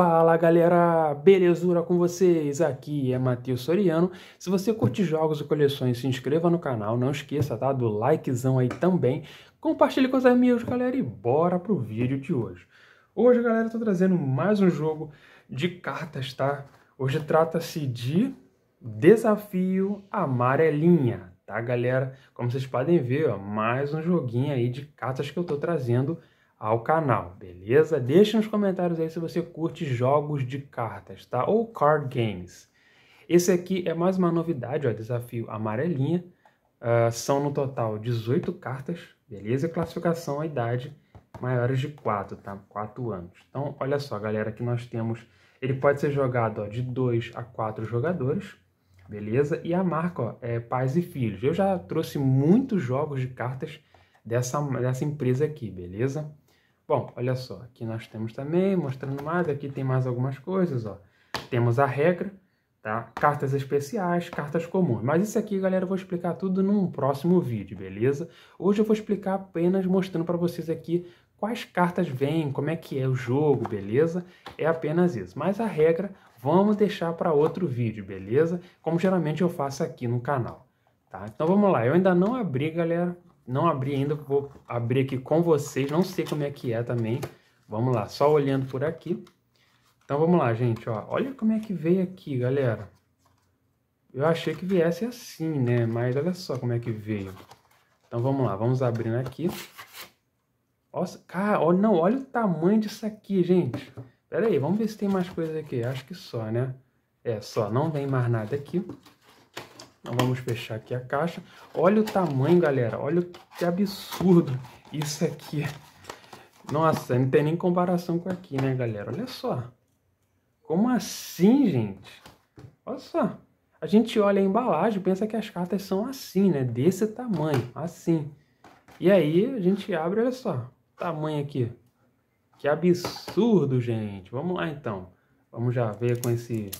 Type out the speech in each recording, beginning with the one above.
Fala galera, belezura com vocês? Aqui é Matheus Soriano. Se você curte jogos e coleções, se inscreva no canal, não esqueça, tá? Do likezão aí também. Compartilhe com os amigos, galera, e bora pro vídeo de hoje. Hoje, galera, eu tô trazendo mais um jogo de cartas, tá? Hoje trata-se de Desafio Amarelinha, tá, galera? Como vocês podem ver, ó, mais um joguinho aí de cartas que eu tô trazendo ao canal, beleza? Deixa nos comentários aí se você curte jogos de cartas, tá? Ou card games. Esse aqui é mais uma novidade, ó, desafio amarelinha. Uh, são no total 18 cartas, beleza? Classificação, a idade, maiores de 4, tá? 4 anos. Então, olha só, galera, que nós temos... Ele pode ser jogado ó, de 2 a 4 jogadores, beleza? E a marca ó, é Pais e Filhos. Eu já trouxe muitos jogos de cartas dessa, dessa empresa aqui, beleza? Bom, olha só, aqui nós temos também, mostrando mais, aqui tem mais algumas coisas, ó. Temos a regra, tá? Cartas especiais, cartas comuns. Mas isso aqui, galera, eu vou explicar tudo num próximo vídeo, beleza? Hoje eu vou explicar apenas mostrando para vocês aqui quais cartas vêm, como é que é o jogo, beleza? É apenas isso. Mas a regra vamos deixar para outro vídeo, beleza? Como geralmente eu faço aqui no canal, tá? Então vamos lá, eu ainda não abri, galera, não abri ainda, vou abrir aqui com vocês, não sei como é que é também. Vamos lá, só olhando por aqui. Então vamos lá, gente, ó. Olha como é que veio aqui, galera. Eu achei que viesse assim, né? Mas olha só como é que veio. Então vamos lá, vamos abrindo aqui. Nossa, cara, ó, não, olha o tamanho disso aqui, gente. Pera aí, vamos ver se tem mais coisa aqui. Acho que só, né? É, só, não vem mais nada aqui. Então vamos fechar aqui a caixa. Olha o tamanho, galera. Olha que absurdo isso aqui. Nossa, não tem nem comparação com aqui, né, galera? Olha só. Como assim, gente? Olha só. A gente olha a embalagem pensa que as cartas são assim, né? Desse tamanho, assim. E aí a gente abre, olha só. Tamanho aqui. Que absurdo, gente. Vamos lá, então. Vamos já ver com esse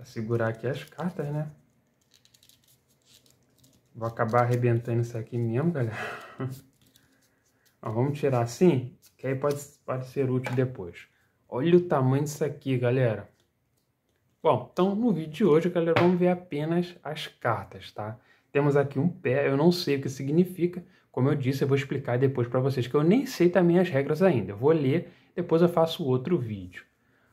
para segurar aqui as cartas, né? Vou acabar arrebentando isso aqui mesmo, galera. Ó, vamos tirar assim, que aí pode, pode ser útil depois. Olha o tamanho disso aqui, galera. Bom, então no vídeo de hoje, galera, vamos ver apenas as cartas, tá? Temos aqui um pé, eu não sei o que significa. Como eu disse, eu vou explicar depois para vocês, que eu nem sei também as regras ainda. Eu vou ler, depois eu faço outro vídeo.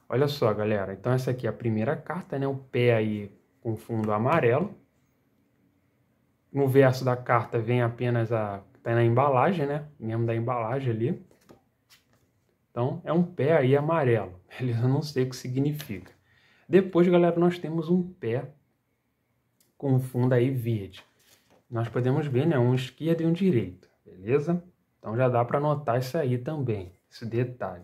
Olha só, galera. Então, essa aqui é a primeira carta, né? O pé aí com fundo amarelo. No verso da carta vem apenas a... Tá na embalagem, né? Mesmo da embalagem ali. Então, é um pé aí amarelo. Beleza? Não sei o que significa. Depois, galera, nós temos um pé com fundo aí verde. Nós podemos ver, né? Um esquerdo e um direito. Beleza? Então, já dá para notar isso aí também. Esse detalhe.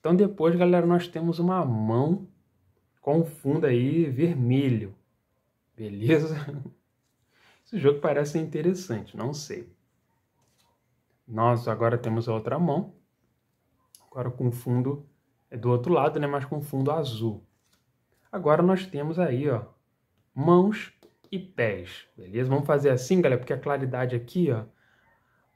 Então depois, galera, nós temos uma mão com fundo aí vermelho. Beleza? Esse jogo parece interessante, não sei. Nós agora temos a outra mão. Agora com fundo é do outro lado, né, mas com fundo azul. Agora nós temos aí, ó, mãos e pés, beleza? Vamos fazer assim, galera, porque a claridade aqui, ó,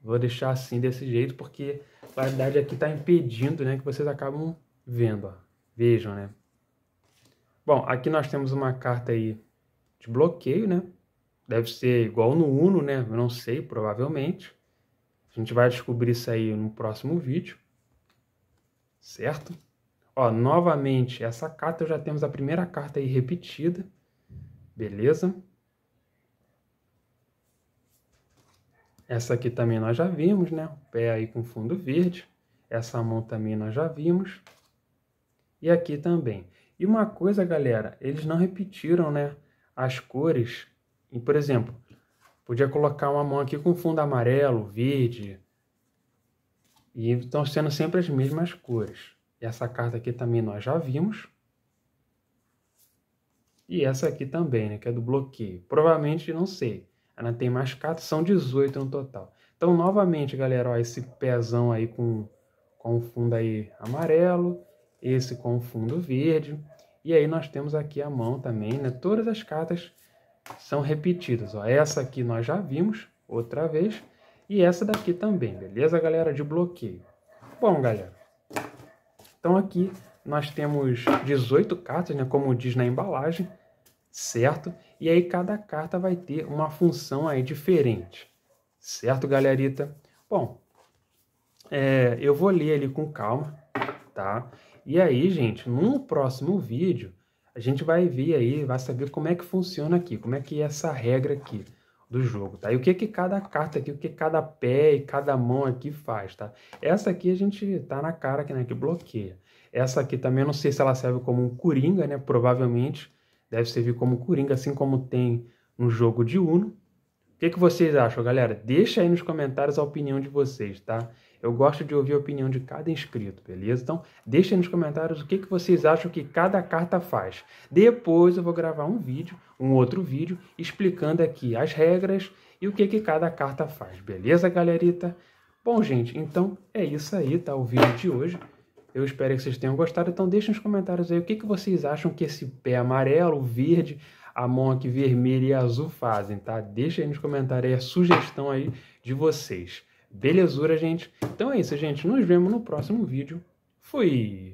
Vou deixar assim desse jeito porque a qualidade aqui está impedindo né, que vocês acabam vendo. Ó. Vejam, né? Bom, aqui nós temos uma carta aí de bloqueio, né? Deve ser igual no Uno, né? Eu não sei, provavelmente. A gente vai descobrir isso aí no próximo vídeo. Certo? Ó, novamente, essa carta já temos a primeira carta aí repetida. Beleza? Essa aqui também nós já vimos, né? O pé aí com fundo verde. Essa mão também nós já vimos. E aqui também. E uma coisa, galera, eles não repetiram, né? As cores. E, por exemplo, podia colocar uma mão aqui com fundo amarelo, verde. E estão sendo sempre as mesmas cores. Essa carta aqui também nós já vimos. E essa aqui também, né? Que é do bloqueio. Provavelmente, não sei tem tem cartas são 18 no total. Então, novamente, galera, ó, esse pezão aí com, com fundo aí amarelo, esse com fundo verde. E aí nós temos aqui a mão também, né? Todas as cartas são repetidas, ó. Essa aqui nós já vimos outra vez e essa daqui também, beleza, galera? De bloqueio. Bom, galera, então aqui nós temos 18 cartas, né? Como diz na embalagem certo? E aí cada carta vai ter uma função aí diferente, certo, galerita? Bom, é, eu vou ler ali com calma, tá? E aí, gente, no próximo vídeo, a gente vai ver aí, vai saber como é que funciona aqui, como é que é essa regra aqui do jogo, tá? E o que que cada carta aqui, o que cada pé e cada mão aqui faz, tá? Essa aqui a gente tá na cara aqui, né, que bloqueia. Essa aqui também, não sei se ela serve como um coringa, né, provavelmente, deve servir como coringa, assim como tem um jogo de Uno. O que, que vocês acham, galera? Deixa aí nos comentários a opinião de vocês, tá? Eu gosto de ouvir a opinião de cada inscrito, beleza? Então, deixa aí nos comentários o que, que vocês acham que cada carta faz. Depois eu vou gravar um vídeo, um outro vídeo, explicando aqui as regras e o que, que cada carta faz, beleza, galerita? Bom, gente, então é isso aí, tá? O vídeo de hoje. Eu espero que vocês tenham gostado. Então deixem nos comentários aí o que, que vocês acham que esse pé amarelo, verde, a mão aqui vermelha e azul fazem, tá? Deixe aí nos comentários aí a sugestão aí de vocês. Belezura, gente? Então é isso, gente. Nos vemos no próximo vídeo. Fui!